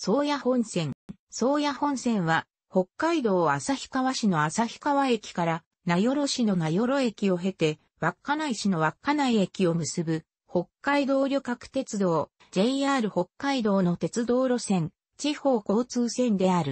宗谷本線。宗谷本線は、北海道旭川市の旭川駅から、名寄市の名寄駅を経て、稚内市の稚内駅を結ぶ、北海道旅客鉄道、JR 北海道の鉄道路線、地方交通線である。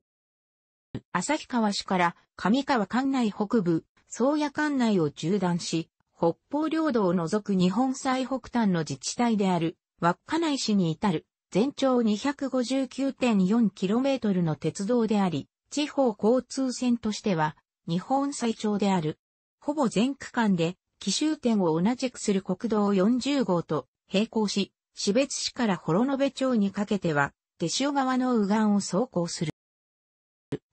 旭川市から上川管内北部、宗谷管内を縦断し、北方領土を除く日本最北端の自治体である、稚内市に至る全長 259.4km の鉄道であり、地方交通線としては日本最長である。ほぼ全区間で、奇襲点を同じくする国道40号と並行し、標別市から幌延町にかけては、手塩川の右岸を走行する。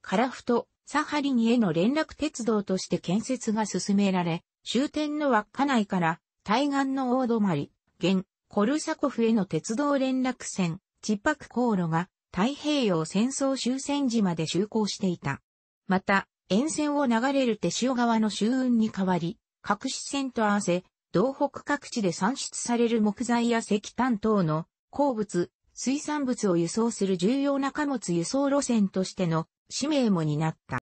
樺太、サハリニへの連絡鉄道として建設が進められ、終点の稚内から対岸の大泊、現、コルサコフへの鉄道連絡船、チッパク航路が太平洋戦争終戦時まで就航していた。また、沿線を流れる手塩川の周運に代わり、各支線と合わせ、道北各地で産出される木材や石炭等の鉱物、水産物を輸送する重要な貨物輸送路線としての使命も担った。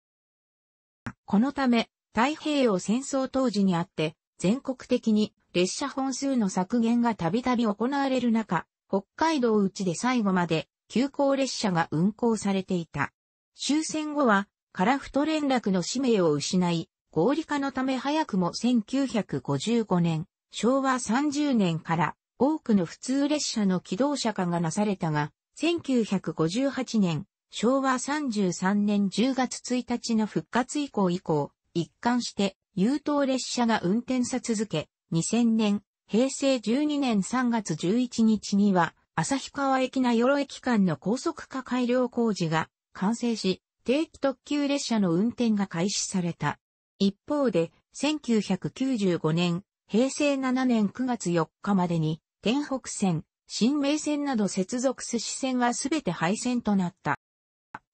このため、太平洋戦争当時にあって、全国的に列車本数の削減がたびたび行われる中、北海道内で最後まで急行列車が運行されていた。終戦後は、フ太連絡の使命を失い、合理化のため早くも1955年、昭和30年から多くの普通列車の機動車化がなされたが、1958年、昭和33年10月1日の復活以降以降、一貫して優等列車が運転さ続け、2000年、平成12年3月11日には、旭川駅名寄駅間の高速化改良工事が完成し、定期特急列車の運転が開始された。一方で、1995年、平成7年9月4日までに、天北線、新名線など接続すし線はすべて廃線となった。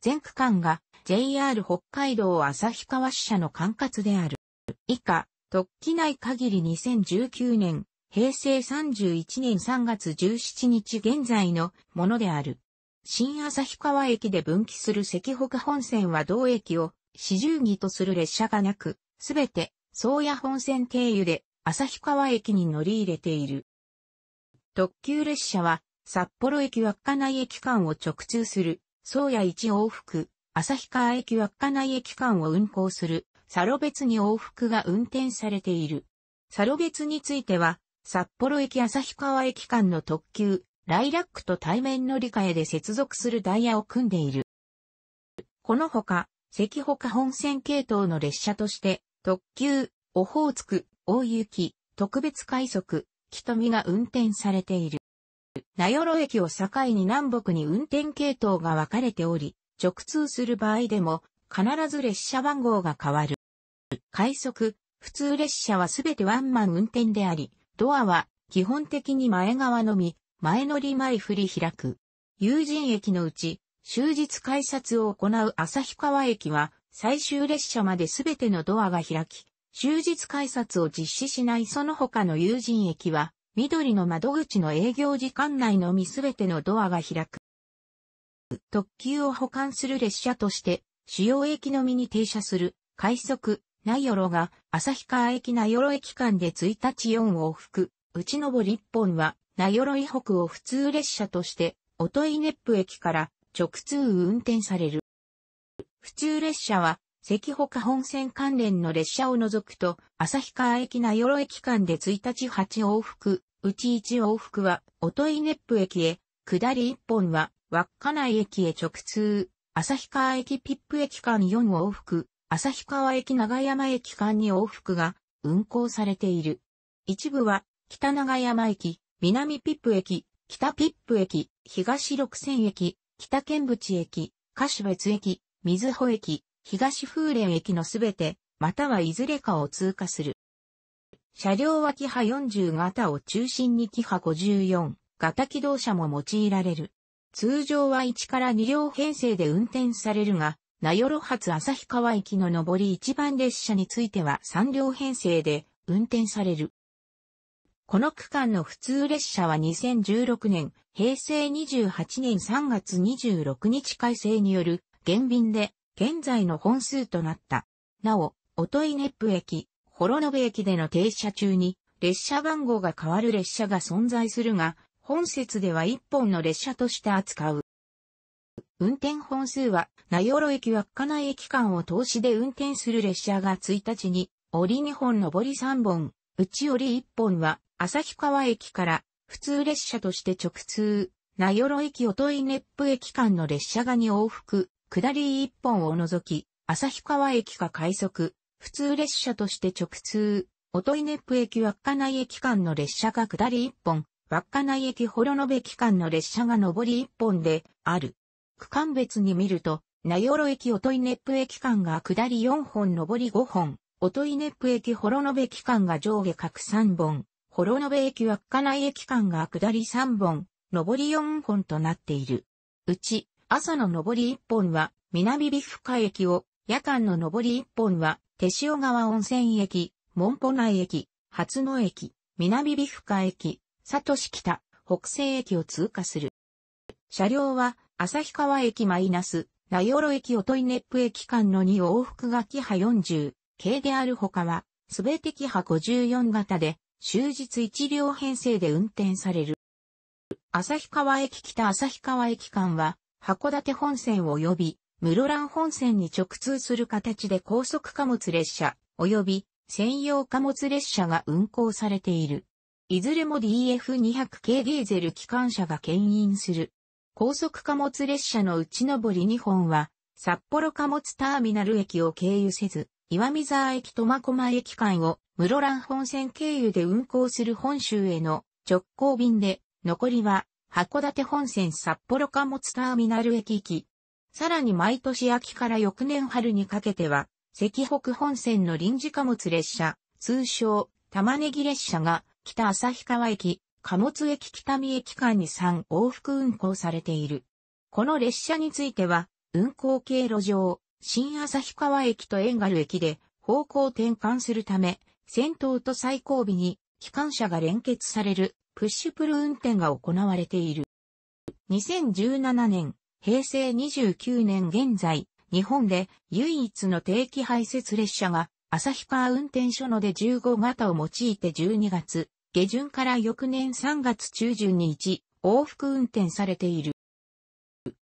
全区間が JR 北海道旭川支社の管轄である。以下、特急内限り2019年、平成31年3月17日現在のものである。新旭川駅で分岐する関北本線は同駅を四十儀とする列車がなく、すべて、宗谷本線経由で旭川駅に乗り入れている。特急列車は、札幌駅稚内駅間を直通する、宗谷一往復、旭川駅稚内駅間を運行するサロ別に往復が運転されている。サロ別については、札幌駅旭川駅間の特急、ライラックと対面乗り換えで接続するダイヤを組んでいる。このほか、関他本線系統の列車として、特急、オホーツク、大雪、特別快速、瞳が運転されている。名寄駅を境に南北に運転系統が分かれており、直通する場合でも必ず列車番号が変わる。快速、普通列車はすべてワンマン運転であり、ドアは基本的に前側のみ、前乗り前振り開く。友人駅のうち、終日改札を行う旭川駅は、最終列車まで全てのドアが開き、終日改札を実施しないその他の有人駅は、緑の窓口の営業時間内のみ全てのドアが開く。特急を保管する列車として、主要駅のみに停車する、快速、名寄が旭川駅名寄駅間で1日4往復、内登り1本は名寄以北を普通列車として、音ネッ府駅から直通運転される。普通列車は、関北本線関連の列車を除くと、旭川駅名寄駅間で1日8往復、うち1往復は、音ネッ府駅へ、下り1本は、稚内駅へ直通、旭川駅ピップ駅間4往復、旭川駅長山駅間に往復が運行されている。一部は、北長山駅、南ピップ駅、北ピップ駅、東六千駅、北剣淵駅、柏別駅、水穂駅、東風蓮駅のすべて、またはいずれかを通過する。車両はキハ40型を中心にキハ54型機動車も用いられる。通常は1から2両編成で運転されるが、名寄発旭川駅の上り一番列車については3両編成で運転される。この区間の普通列車は2016年、平成28年3月26日改正による減便で現在の本数となった。なお、音ネップ駅、幌延駅での停車中に列車番号が変わる列車が存在するが、本節では1本の列車として扱う。運転本数は、名寄駅稚内駅間を通しで運転する列車が1日に、折り2本上り3本、内折り1本は、旭川駅から、普通列車として直通、名寄駅音ネ熱プ駅間の列車が2往復、下り1本を除き、旭川駅か快速、普通列車として直通、音ネ熱プ駅稚内駅間の列車が下り1本、稚内駅幌延駅間の列車が上り1本で、ある。区間別に見ると、名寄駅音いネップ駅間が下り4本上り5本、音いネップ駅幌延駅間が上下各3本、幌延駅稚内駅間が下り3本、上り4本となっている。うち、朝の上り1本は、南美深駅を、夜間の上り1本は、手塩川温泉駅、門舗内駅、初野駅、南美深駅、里市北、北西駅を通過する。車両は、旭川駅マイナス、名寄駅音いップ駅間の2往復がキハ40、系であるほかは、すべてキハ54型で、終日1両編成で運転される。旭川駅北旭川駅間は、函館本線及び、室蘭本線に直通する形で高速貨物列車、及び専用貨物列車が運行されている。いずれも DF200 系ディーゼル機関車が牽引する。高速貨物列車の内登り2本は、札幌貨物ターミナル駅を経由せず、岩見沢駅苫小牧駅間を室蘭本線経由で運行する本州への直行便で、残りは函館本線札幌貨物ターミナル駅行き。さらに毎年秋から翌年春にかけては、赤北本線の臨時貨物列車、通称玉ねぎ列車が北旭川駅、貨物駅北見駅間に3往復運行されている。この列車については、運行経路上、新旭川駅と遠軽駅で方向転換するため、先頭と最後尾に機関車が連結されるプッシュプル運転が行われている。2017年、平成29年現在、日本で唯一の定期排泄列車が旭川運転所ので15型を用いて12月下旬から翌年3月中旬に1往復運転されている。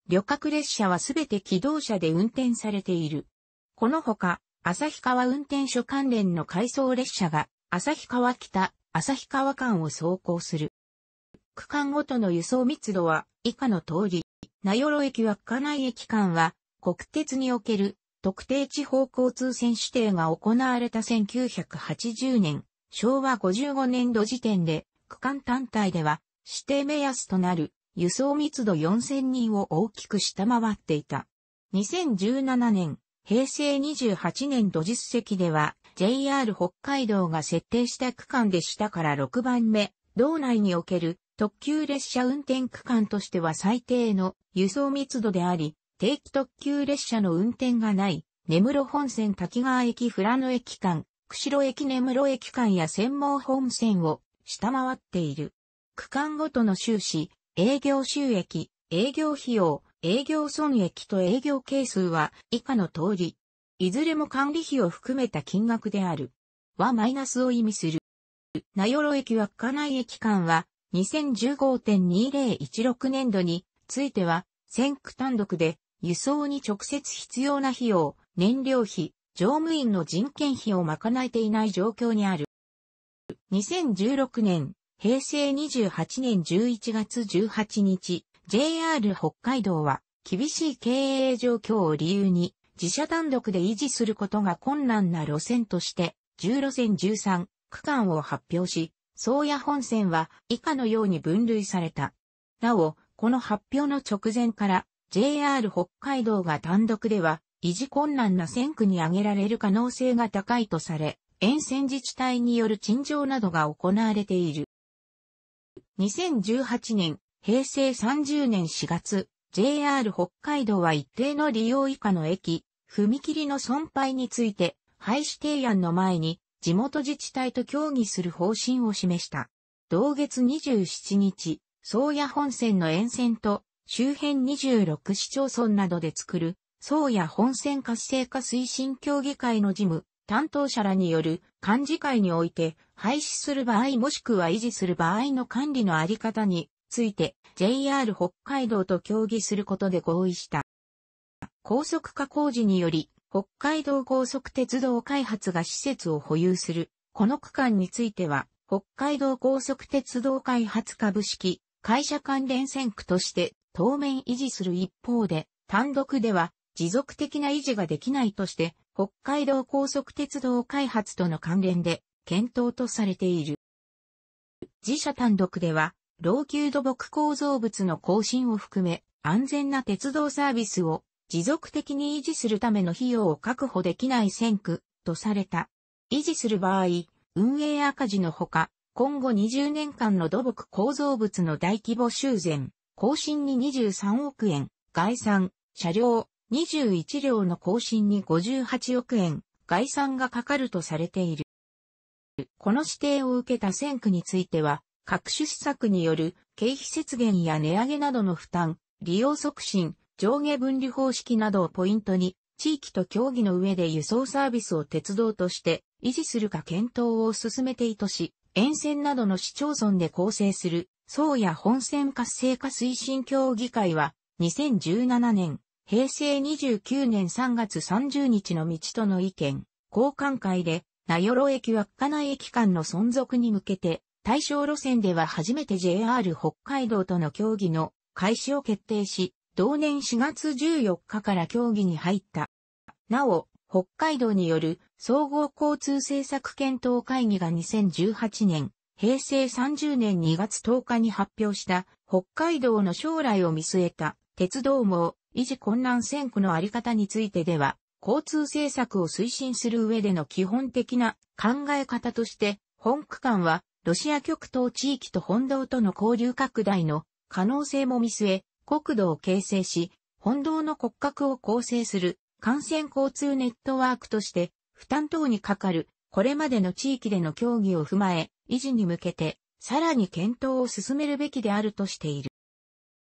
旅客列車はすべて機動車で運転されている。このほか、旭川運転所関連の回送列車が、旭川北、旭川間を走行する。区間ごとの輸送密度は以下の通り、名寄駅は区内駅間は、国鉄における特定地方交通線指定が行われた1980年昭和55年度時点で、区間単体では、指定目安となる輸送密度4000人を大きく下回っていた。2017年、平成28年度実績では、JR 北海道が設定した区間でしたから6番目、道内における特急列車運転区間としては最低の輸送密度であり、定期特急列車の運転がない、根室本線滝川駅富良野駅間、釧路駅根室駅間や専門本線を下回っている。区間ごとの収支、営業収益、営業費用、営業損益と営業係数は以下の通り、いずれも管理費を含めた金額である。はマイナスを意味する。名寄駅は区内駅間は2015.2016年度については、先区単独で輸送に直接必要な費用、燃料費、乗務員の人件費を賄えていない状況にある。2016年、平成28年11月18日、JR 北海道は、厳しい経営状況を理由に、自社単独で維持することが困難な路線として、10路線13区間を発表し、宗谷本線は以下のように分類された。なお、この発表の直前から JR 北海道が単独では維持困難な線区に挙げられる可能性が高いとされ、沿線自治体による陳情などが行われている。2018年、平成30年4月、JR 北海道は一定の利用以下の駅、踏切の損廃について、廃止提案の前に、地元自治体と協議する方針を示した。同月27日、宗谷本線の沿線と周辺26市町村などで作る宗谷本線活性化推進協議会の事務、担当者らによる幹事会において廃止する場合もしくは維持する場合の管理のあり方について JR 北海道と協議することで合意した。高速化工事により北海道高速鉄道開発が施設を保有するこの区間については北海道高速鉄道開発株式会社関連線区として当面維持する一方で単独では持続的な維持ができないとして、北海道高速鉄道開発との関連で検討とされている。自社単独では、老朽土木構造物の更新を含め、安全な鉄道サービスを持続的に維持するための費用を確保できない先駆とされた。維持する場合、運営赤字のほか、今後20年間の土木構造物の大規模修繕、更新に23億円、概算、車両、21両の更新に58億円、概算がかかるとされている。この指定を受けた線区については、各種施策による経費節減や値上げなどの負担、利用促進、上下分離方式などをポイントに、地域と協議の上で輸送サービスを鉄道として維持するか検討を進めていとし、沿線などの市町村で構成する、宗谷本線活性化推進協議会は、2017年平成29年3月30日の道との意見、交換会で、名寄駅稚内駅間の存続に向けて、対象路線では初めて JR 北海道との協議の開始を決定し、同年4月14日から協議に入った。なお、北海道による総合交通政策検討会議が2018年、平成30年2月10日に発表した北海道の将来を見据えた鉄道網維持困難線区のあり方についてでは、交通政策を推進する上での基本的な考え方として、本区間は、ロシア極東地域と本道との交流拡大の可能性も見据え、国土を形成し、本道の骨格を構成する幹線交通ネットワークとして、負担等にかかる、これまでの地域での協議を踏まえ、維持に向けて、さらに検討を進めるべきであるとしている。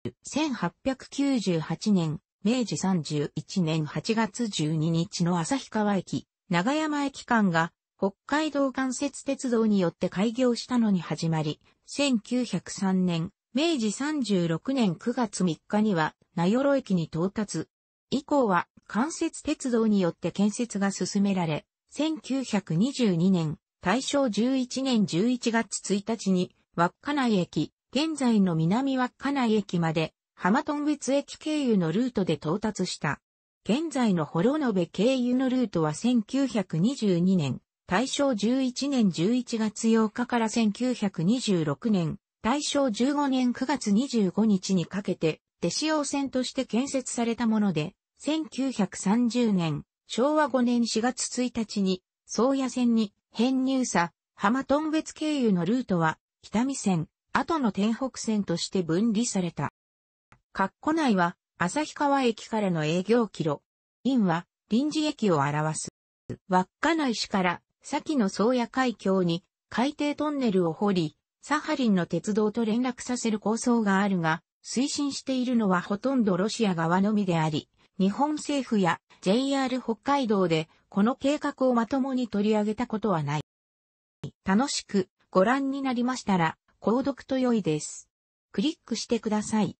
1898年、明治31年8月12日の旭川駅、長山駅間が北海道間接鉄道によって開業したのに始まり、1903年、明治36年9月3日には、名寄駅に到達。以降は、間接鉄道によって建設が進められ、1922年、大正11年11月1日に、稚内駅、現在の南稚内駅まで、浜頓別駅経由のルートで到達した。現在の幌延経由のルートは1922年、大正11年11月8日から1926年、大正15年9月25日にかけて、手塩線として建設されたもので、1930年、昭和5年4月1日に、宗谷線に編入さ、浜頓別経由のルートは、北見線、後の天北線として分離された。括弧内は、旭川駅からの営業キロ。因は、臨時駅を表す。稚内市から、先の宗谷海峡に、海底トンネルを掘り、サハリンの鉄道と連絡させる構想があるが、推進しているのはほとんどロシア側のみであり、日本政府や JR 北海道でこの計画をまともに取り上げたことはない。楽しくご覧になりましたら、購読と良いです。クリックしてください。